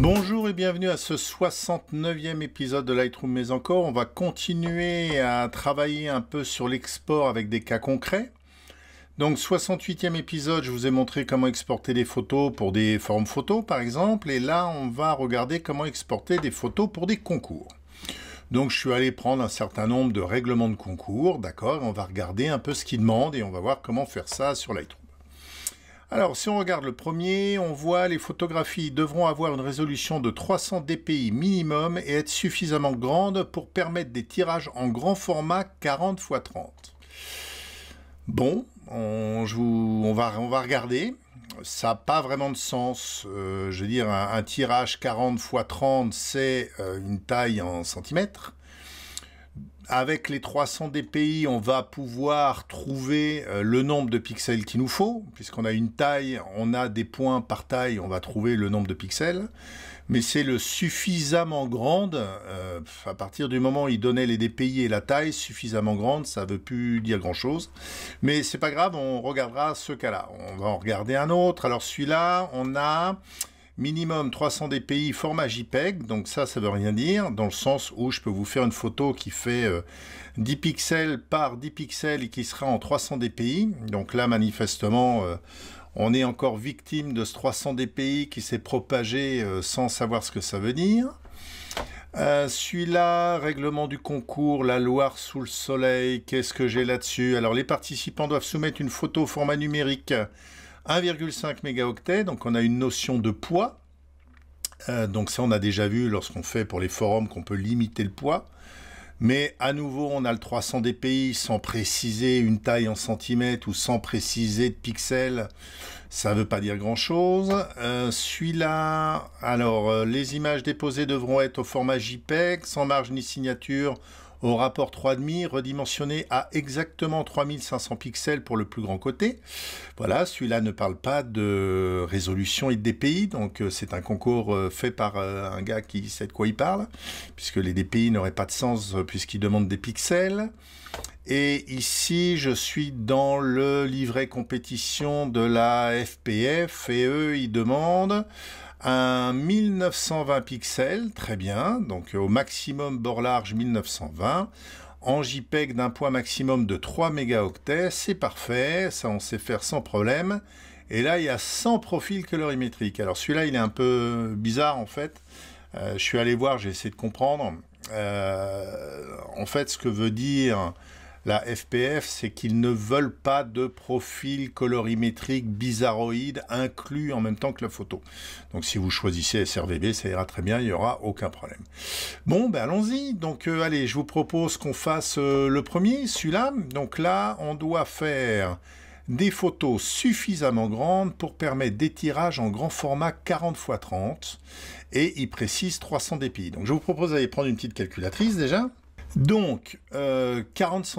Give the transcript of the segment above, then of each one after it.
Bonjour et bienvenue à ce 69e épisode de Lightroom mais encore. On va continuer à travailler un peu sur l'export avec des cas concrets. Donc 68e épisode, je vous ai montré comment exporter des photos pour des formes photos par exemple. Et là, on va regarder comment exporter des photos pour des concours. Donc je suis allé prendre un certain nombre de règlements de concours, d'accord On va regarder un peu ce qu'ils demandent et on va voir comment faire ça sur Lightroom. Alors, si on regarde le premier, on voit les photographies devront avoir une résolution de 300 dpi minimum et être suffisamment grandes pour permettre des tirages en grand format 40 x 30. Bon, on, va, regarder. Ça n'a pas vraiment de sens. Euh, je veux dire, un, tirage 40 x 30, c'est euh, une taille en centimètres avec les 300 DPI, on va pouvoir trouver euh, le nombre de pixels qu'il nous faut, puisqu'on a une taille, on a des points par taille, on va trouver le nombre de pixels. Mais c'est le suffisamment grande, euh, à partir du moment où il donnait les DPI et la taille, suffisamment grande, ça ne veut plus dire grand-chose. Mais c'est pas grave, on regardera ce cas-là. On va en regarder un autre. Alors celui-là, on a minimum 300 dpi format JPEG, donc ça, ça veut rien dire, dans le sens où je peux vous faire une photo qui fait 10 euh, pixels par 10 pixels et qui sera en 300 dpi. Donc là, manifestement, euh, on est encore victime de ce 300 dpi qui s'est propagé euh, sans savoir ce que ça veut dire. Celui-là, règlement du concours, la Loire sous le soleil, qu'est-ce que j'ai là-dessus Alors les participants doivent soumettre une photo au format numérique 1,5 mégaoctets, donc on a une notion de poids. Euh, donc ça, on a déjà vu lorsqu'on fait pour les forums qu'on peut limiter le poids. Mais à nouveau, on a le 300 dpi sans préciser une taille en centimètres ou sans préciser de pixels. Ça ne veut pas dire grand-chose. Euh, celui-là, alors, euh, les images déposées devront être au format JPEG, sans marge ni signature, au rapport 3,5 redimensionné à exactement 3500 pixels pour le plus grand côté. Voilà, celui-là ne parle pas de résolution et de DPI, donc euh, c'est un concours euh, fait par euh, un gars qui sait de quoi il parle, puisque les DPI n'auraient pas de sens puisqu'ils demandent des pixels. Et ici, je suis dans le livret compétition de la FPF et eux, ils demandent un 1920 pixels, très bien, donc euh, au maximum bord large 1920 en JPEG d'un poids maximum de 3 mégaoctets, c'est parfait, ça on sait faire sans problème. Et là, il y a 100 profils colorimétriques. Alors celui-là, il est un peu bizarre en fait. Euh, je suis allé voir, j'ai essayé de comprendre. Euh, en fait, ce que veut dire la FPF, c'est qu'ils ne veulent pas de profil colorimétrique bizarroïde inclus en même temps que la photo. Donc si vous choisissez SRVB, ça ira très bien, il n'y aura aucun problème. Bon, ben allons-y. Donc euh, allez, je vous propose qu'on fasse euh, le premier, celui-là. Donc là, on doit faire des photos suffisamment grandes pour permettre des tirages en grand format 40 x 30 et il précise 300 dpi. Donc je vous propose d'aller prendre une petite calculatrice déjà. Donc, 40 euh,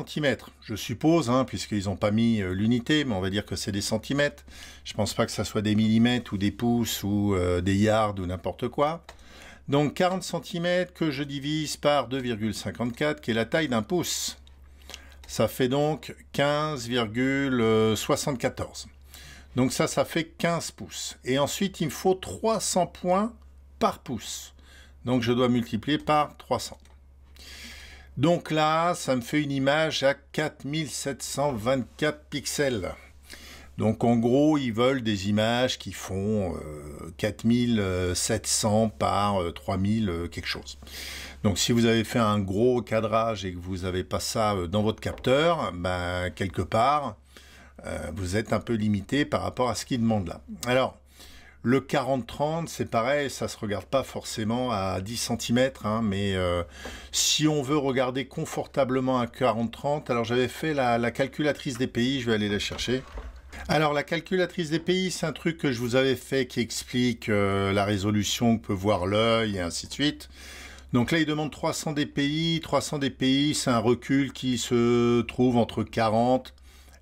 cm, je suppose, hein, puisqu'ils n'ont pas mis euh, l'unité, mais on va dire que c'est des centimètres. Je ne pense pas que ça soit des millimètres ou des pouces ou euh, des yards ou n'importe quoi. Donc 40 cm que je divise par 2,54, qui est la taille d'un pouce. Ça fait donc 15,74. Donc ça, ça fait 15 pouces. Et ensuite, il me faut 300 points par pouce. Donc je dois multiplier par 300. Donc là, ça me fait une image à 4724 pixels. Donc en gros, ils veulent des images qui font 4700 euh, par 3000 euh, euh, quelque chose. Donc si vous avez fait un gros cadrage et que vous n'avez pas ça dans votre capteur, ben, quelque part, vous êtes un peu limité par rapport à ce qu'ils demandent là. Alors, le 40-30, c'est pareil, ça se regarde pas forcément à 10 cm, hein, mais euh, si on veut regarder confortablement à 40-30, alors j'avais fait la, calculatrice des pays, je vais aller la chercher. Alors la calculatrice des pays, c'est un truc que je vous avais fait qui explique euh, la résolution que peut voir l'œil et ainsi de suite. Donc là, il demande 300 DPI. 300 DPI, c'est un recul qui se trouve entre 40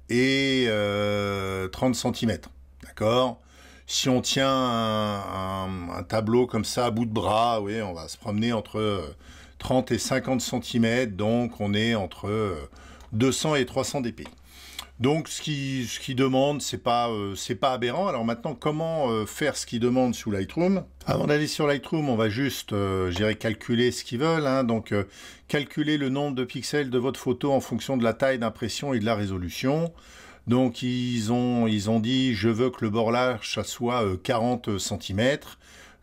et 30 euh, cm. D'accord si on tient un, tableau comme ça à bout de bras, oui, on va se promener entre 30 euh, et 50 cm, donc on est entre 200 euh, et 300 dp. Donc ce qui, ce qui demande, c'est pas, euh, pas aberrant. Alors maintenant, comment faire ce qui demande sous Lightroom Avant d'aller sur Lightroom, on va juste, calculer ce qu'ils veulent. Hein. donc calculer le nombre de pixels de votre photo en fonction de la taille d'impression et de la résolution. Donc ils ont, ils ont dit je veux que le bord large soit 40 euh, cm,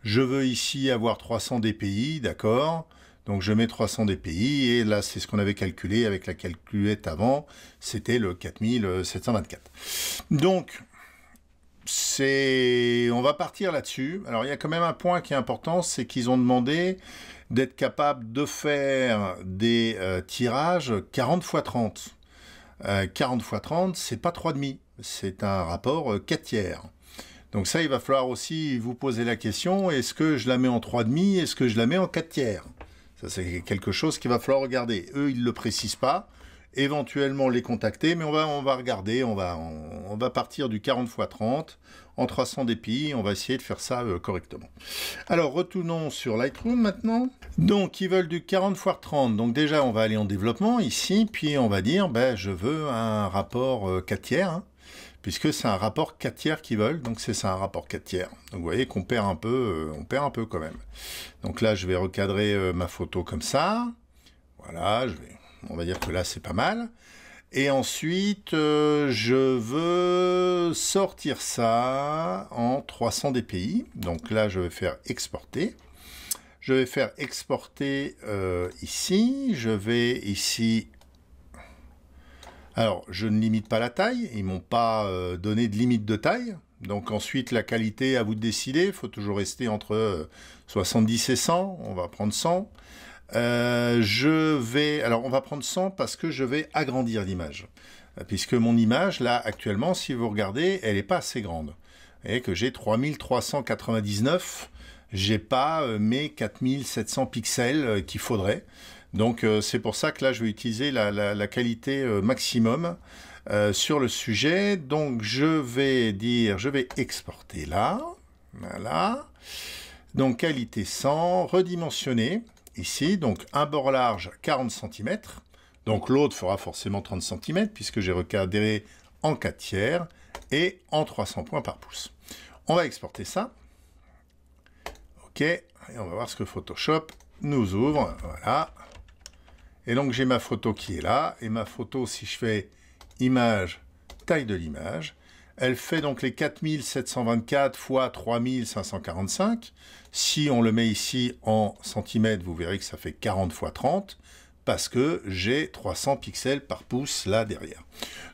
je veux ici avoir 300 dpi, d'accord donc je mets 300 dpi et là c'est ce qu'on avait calculé avec la calculette avant, c'était le 4724. Euh, donc c'est on va partir là-dessus. Alors il y a quand même un point qui est important, c'est qu'ils ont demandé d'être capable de faire des euh, tirages 40 x 30. 40 x 30, c'est pas 3,5, c'est un rapport 4 euh, tiers. Donc ça, il va falloir aussi vous poser la question, est-ce que je la mets en 3,5, est-ce que je la mets en 4 tiers Ça, c'est quelque chose qu'il va falloir regarder. Eux, ils ne le précisent pas éventuellement les contacter, mais on va, on va regarder, on va, on, va partir du 40 x 30 en 300 dpi, on va essayer de faire ça euh, correctement. Alors retournons sur Lightroom maintenant. Donc ils veulent du 40 x 30, donc déjà on va aller en développement ici, puis on va dire ben, je veux un rapport 4 euh, tiers, hein, puisque c'est un rapport 4 tiers qu'ils veulent, donc c'est ça un rapport 4 tiers. Donc vous voyez qu'on perd un peu, euh, on perd un peu quand même. Donc là je vais recadrer ma photo comme ça, voilà, je vais on va dire que là c'est pas mal. Et ensuite, euh, je veux sortir ça en 300 dpi. Donc là, je vais faire exporter. Je vais faire exporter euh, ici. Je vais ici... Alors, je ne limite pas la taille. Ils m'ont pas euh, donné de limite de taille. Donc ensuite, la qualité, à vous de décider. Il faut toujours rester entre 70 et 100. On va prendre 100. Euh, je vais, alors on va prendre 100 parce que je vais agrandir l'image. Euh, puisque mon image, là, actuellement, si vous regardez, elle n'est pas assez grande. Et que j'ai 3399, j'ai pas euh, mes 4700 pixels qu'il faudrait. Donc c'est pour ça que là, je vais utiliser la, qualité maximum sur le sujet. Donc je vais dire, je vais exporter là. Voilà. Donc qualité 100, redimensionner ici, donc un bord large 40 cm, donc l'autre fera forcément 30 cm puisque j'ai recadré en 4 tiers et en 300 points par pouce. On va exporter ça. OK, et on va voir ce que Photoshop nous ouvre. Voilà. Et donc j'ai ma photo qui est là, et ma photo, si je fais image, taille de l'image, elle fait donc les 4724 x 3545. Si on le met ici en centimètres, vous verrez que ça fait 40 x 30 parce que j'ai 300 pixels par pouce là derrière.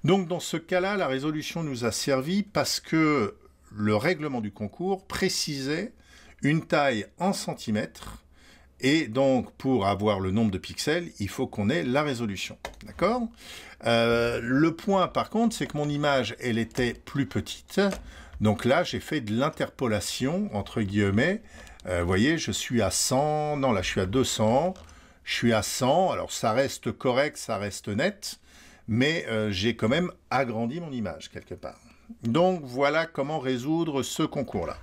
Donc dans ce cas-là, la résolution nous a servi parce que le règlement du concours précisait une taille en centimètres et donc, pour avoir le nombre de pixels, il faut qu'on ait la résolution. D'accord euh, Le point, par contre, c'est que mon image, elle était plus petite. Donc là, j'ai fait de l'interpolation, entre guillemets. Euh, vous voyez, je suis à 100. Non, là, je suis à 200. Je suis à 100. Alors, ça reste correct, ça reste net. Mais euh, j'ai quand même agrandi mon image, quelque part. Donc voilà comment résoudre ce concours-là.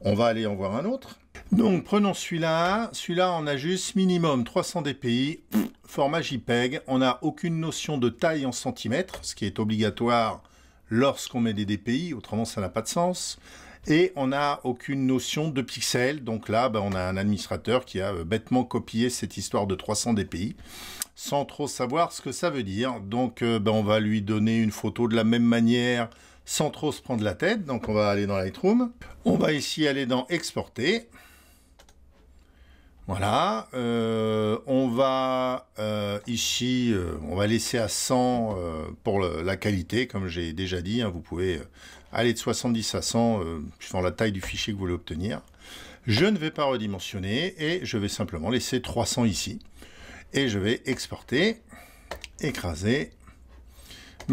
On va aller en voir un autre. Donc prenons celui-là. Celui-là, on a juste minimum 300 dpi, format JPEG. On n'a aucune notion de taille en centimètres, ce qui est obligatoire lorsqu'on met des dpi, autrement ça n'a pas de sens. Et on n'a aucune notion de pixels. Donc là, ben, on a un administrateur qui a euh, bêtement copié cette histoire de 300 dpi sans trop savoir ce que ça veut dire. Donc euh, ben, on va lui donner une photo de la même manière sans trop se prendre la tête. Donc on va aller dans Lightroom. On va ici aller dans Exporter. Voilà, euh, on va euh, ici, euh, on va laisser à 100 pour la qualité, comme j'ai déjà dit, hein, vous pouvez aller de 70 à 100 suivant la taille du fichier que vous voulez obtenir. Je ne vais pas redimensionner et je vais simplement laisser 300 ici. Et je vais exporter, écraser,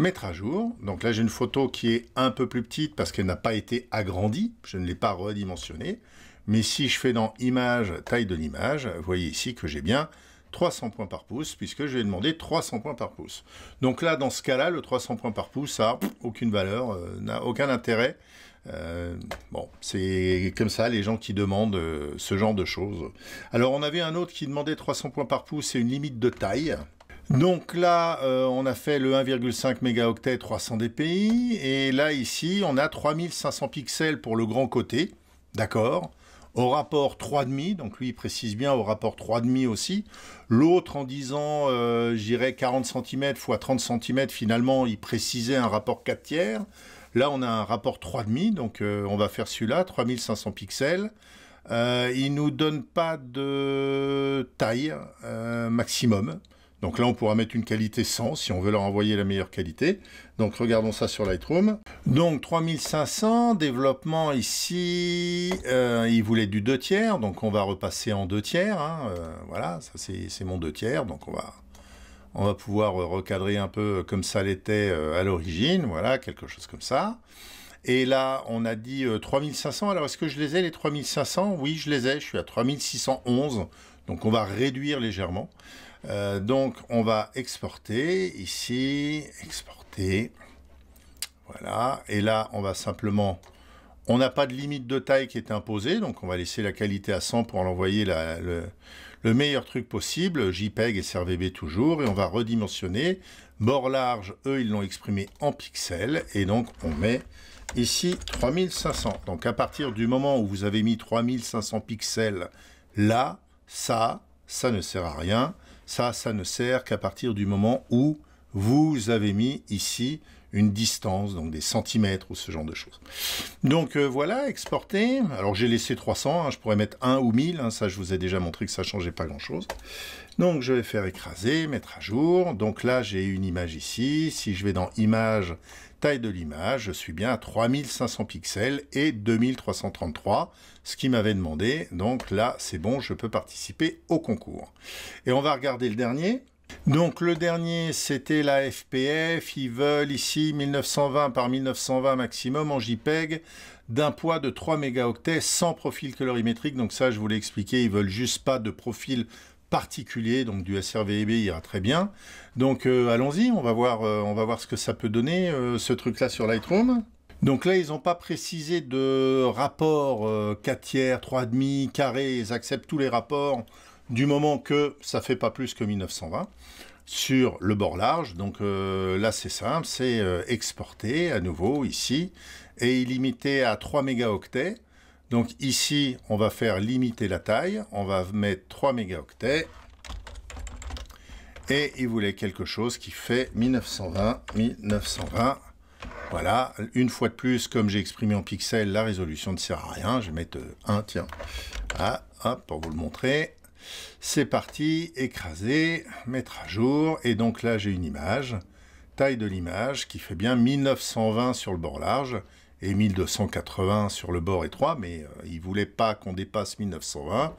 mettre à jour. Donc là, j'ai une photo qui est un peu plus petite parce qu'elle n'a pas été agrandie. Je ne l'ai pas redimensionnée. Mais si je fais dans Image, taille de l'image, vous voyez ici que j'ai bien 300 points par pouce, puisque je vais demander 300 points par pouce. Donc là, dans ce cas-là, le 300 points par pouce n'a aucune valeur, euh, n'a aucun intérêt. Euh, bon, c'est comme ça les gens qui demandent euh, ce genre de choses. Alors on avait un autre qui demandait 300 points par pouce et une limite de taille. Donc là, euh, on a fait le 1,5 mégaoctet 300 dpi, et là ici, on a 3500 pixels pour le grand côté, d'accord au rapport 3,5, donc lui il précise bien au rapport 3,5 aussi. L'autre en disant, euh, j'irais 40 cm x 30 cm, finalement il précisait un rapport 4 tiers. Là on a un rapport 3,5, donc euh, on va faire celui-là, 3500 pixels. Euh, il ne nous donne pas de taille maximum. Donc là, on pourra mettre une qualité 100 si on veut leur envoyer la meilleure qualité. Donc regardons ça sur Lightroom. Donc 3500, développement ici, euh, il voulait du 2 tiers, donc on va repasser en 2 tiers. Hein, euh, voilà, ça c'est mon 2 tiers, donc on va, on va pouvoir euh, recadrer un peu comme ça l'était à l'origine, voilà, quelque chose comme ça. Et là, on a dit 3500. Alors, est-ce que je les ai, les 3500 Oui, je les ai. Je suis à 3611. Donc, on va réduire légèrement. Euh, donc on va exporter ici, exporter, voilà, et là on va simplement, on n'a pas de limite de taille qui est imposée, donc on va laisser la qualité à 100 pour l'envoyer le, meilleur truc possible, JPEG et CRVB toujours, et on va redimensionner, bord large, eux ils l'ont exprimé en pixels, et donc on met ici 3500. Donc à partir du moment où vous avez mis 3500 pixels là, ça, ça ne sert à rien. Ça, ça ne sert qu'à partir du moment où vous avez mis ici une distance, donc des centimètres ou ce genre de choses. Donc euh, voilà, exporter. Alors j'ai laissé 300, hein, je pourrais mettre 1 ou 1000, hein, ça je vous ai déjà montré que ça ne changeait pas grand-chose. Donc je vais faire écraser, mettre à jour. Donc là j'ai une image ici, si je vais dans Image, Taille de l'image, je suis bien à 3500 pixels et 2333, ce qui m'avait demandé. Donc là, c'est bon, je peux participer au concours. Et on va regarder le dernier. Donc le dernier, c'était la FPF. Ils veulent ici 1920 par 1920 maximum en JPEG d'un poids de 3 mégaoctets sans profil colorimétrique. Donc ça, je vous l'ai expliqué, ils veulent juste pas de profil particulier donc du SRVB ira très bien. Donc euh, allons-y, on va voir euh, on va voir ce que ça peut donner euh, ce truc là sur Lightroom. Donc là, ils n'ont pas précisé de rapport 4 tiers, 3,5, carré, ils acceptent tous les rapports du moment que ça fait pas plus que 1920 sur le bord large. Donc là, c'est simple, c'est exporté à nouveau ici et illimité à 3 mégaoctets. Donc ici, on va faire limiter la taille. On va mettre 3 mégaoctets. Et il voulait quelque chose qui fait 1920, 1920. Voilà, une fois de plus, comme j'ai exprimé en pixels, la résolution ne sert à rien. Je vais mettre 1, tiens. Ah, hop, pour vous le montrer. C'est parti, écraser, mettre à jour. Et donc là, j'ai une image, taille de l'image, qui fait bien 1920 sur le bord large et 1280 sur le bord étroit, mais ils euh, il ne voulait pas qu'on dépasse 1920.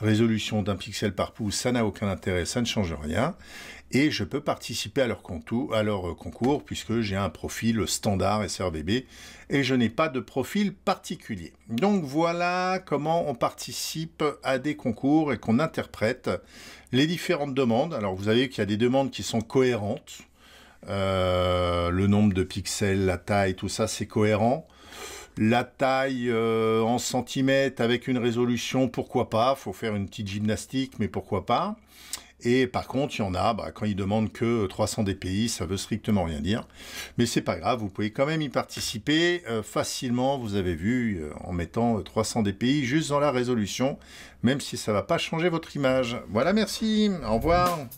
Résolution d'un pixel par pouce, ça n'a aucun intérêt, ça ne change rien. Et je peux participer à leur, euh, concours puisque j'ai un profil standard SRVB et je n'ai pas de profil particulier. Donc voilà comment on participe à des concours et qu'on interprète les différentes demandes. Alors vous avez qu'il y a des demandes qui sont cohérentes, euh, le nombre de pixels, la taille, tout ça, c'est cohérent. La taille euh, en centimètres avec une résolution, pourquoi pas Faut faire une petite gymnastique, mais pourquoi pas Et par contre, il y en a, bah, quand ils demandent que 300 euh, dpi, ça veut strictement rien dire. Mais c'est pas grave, vous pouvez quand même y participer facilement, vous avez vu, en mettant 300 dpi juste dans la résolution, même si ça va pas changer votre image. Voilà, merci, au revoir.